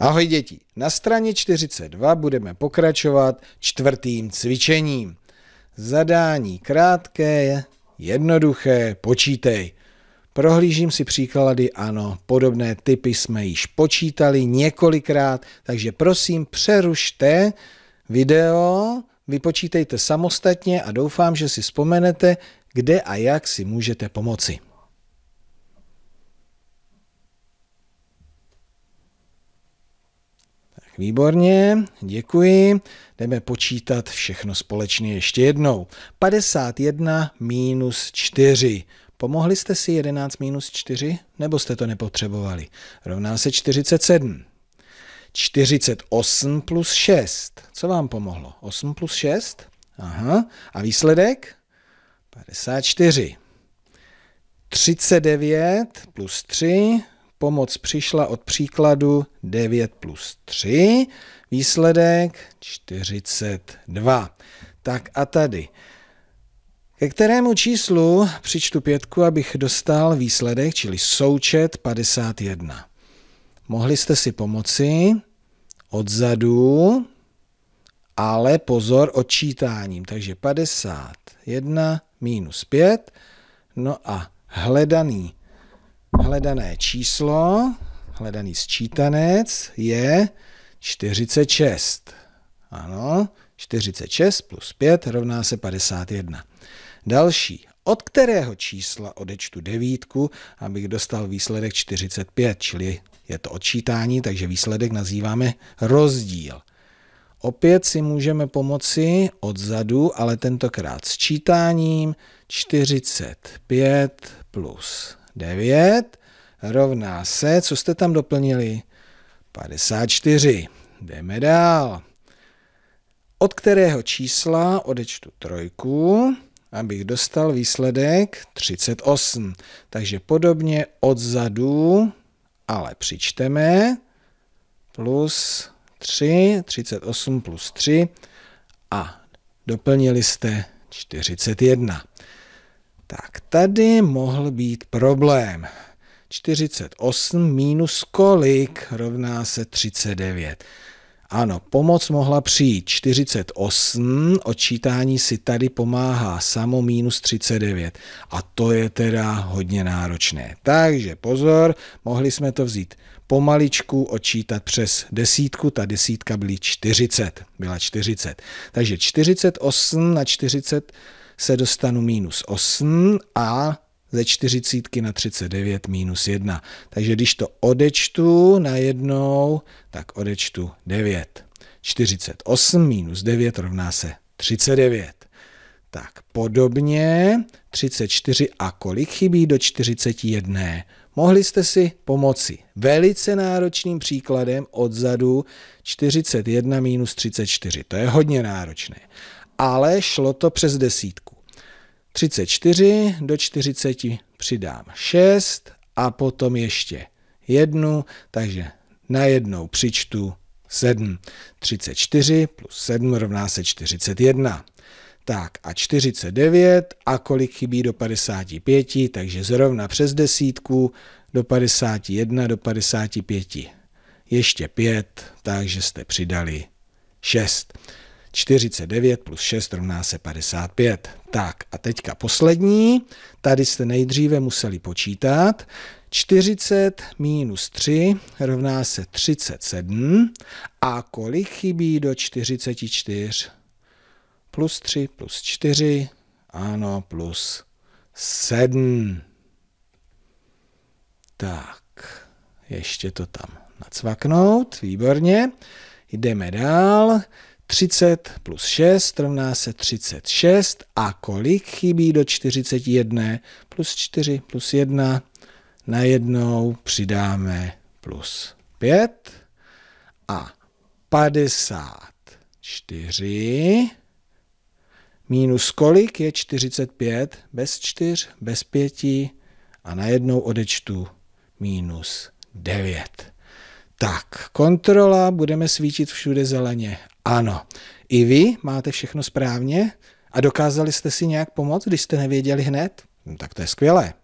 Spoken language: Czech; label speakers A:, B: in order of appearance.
A: Ahoj děti, na straně 42 budeme pokračovat čtvrtým cvičením. Zadání krátké, jednoduché, počítej. Prohlížím si příklady, ano, podobné typy jsme již počítali několikrát, takže prosím přerušte video, vypočítejte samostatně a doufám, že si vzpomenete, kde a jak si můžete pomoci. Výborně, děkuji. Jdeme počítat všechno společně ještě jednou. 51 minus 4. Pomohli jste si 11 minus 4, nebo jste to nepotřebovali? Rovná se 47. 48 plus 6. Co vám pomohlo? 8 plus 6? Aha. A výsledek? 54. 39 plus 3 Pomoc přišla od příkladu 9 plus 3, výsledek 42. Tak a tady. Ke kterému číslu přičtu pětku, abych dostal výsledek, čili součet 51. Mohli jste si pomoci odzadu, ale pozor odčítáním. Takže 51 minus 5, no a hledaný hledané číslo, hledaný sčítanec je 46. Ano, 46 plus 5 rovná se 51. Další. Od kterého čísla odečtu devítku, abych dostal výsledek 45, čili je to odčítání, takže výsledek nazýváme rozdíl. Opět si můžeme pomoci odzadu, ale tentokrát sčítáním 45 plus 9 rovná se, co jste tam doplnili? 54. Jdeme dál. Od kterého čísla odečtu trojku, abych dostal výsledek 38. Takže podobně odzadu, ale přičteme plus 3, 38 plus 3 a doplnili jste 41. Tak tady mohl být problém. 48 minus kolik rovná se 39. Ano, pomoc mohla přijít 48, odčítání si tady pomáhá samo minus 39 a to je teda hodně náročné. Takže pozor, mohli jsme to vzít pomaličku, odčítat přes desítku, ta desítka byla 40, byla 40. Takže 48 na 40 se dostanu minus 8 a ze 40 na 39 minus 1. Takže když to odečtu na jednou, tak odečtu 9. 48 minus 9 rovná se 39. Tak podobně 34 a kolik chybí do 41? Mohli jste si pomoci velice náročným příkladem odzadu 41 minus 34. To je hodně náročné ale šlo to přes desítku. 34, do 40 přidám 6 a potom ještě jednu, takže najednou přičtu 7. 34 plus 7 rovná se 41. Tak a 49 a kolik chybí do 55, takže zrovna přes desítku do 51 do 55. Ještě 5, takže jste přidali 6. 49 plus 6 rovná se 55. Tak a teďka poslední. Tady jste nejdříve museli počítat. 40 minus 3 rovná se 37. A kolik chybí do 44? Plus 3 plus 4. Ano, plus 7. Tak, ještě to tam nacvaknout, výborně. Jdeme dál. 30 plus 6 rovná se 36 a kolik chybí do 41 plus 4 plus 1 najednou přidáme plus 5 a 54 minus kolik je 45 bez 4, bez 5 a najednou odečtu minus 9. Tak, kontrola, budeme svítit všude zeleně ano, i vy máte všechno správně a dokázali jste si nějak pomoct, když jste nevěděli hned? No, tak to je skvělé.